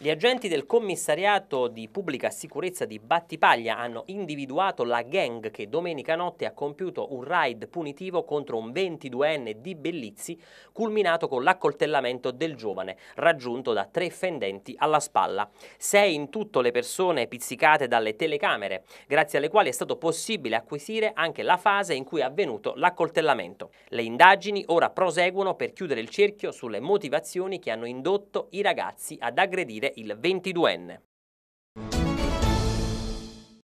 Gli agenti del commissariato di pubblica sicurezza di Battipaglia hanno individuato la gang che domenica notte ha compiuto un raid punitivo contro un 22enne di Bellizzi, culminato con l'accoltellamento del giovane, raggiunto da tre fendenti alla spalla. Sei in tutto le persone pizzicate dalle telecamere, grazie alle quali è stato possibile acquisire anche la fase in cui è avvenuto l'accoltellamento. Le indagini ora proseguono per chiudere il cerchio sulle motivazioni che hanno indotto i ragazzi ad aggredire il 22enne.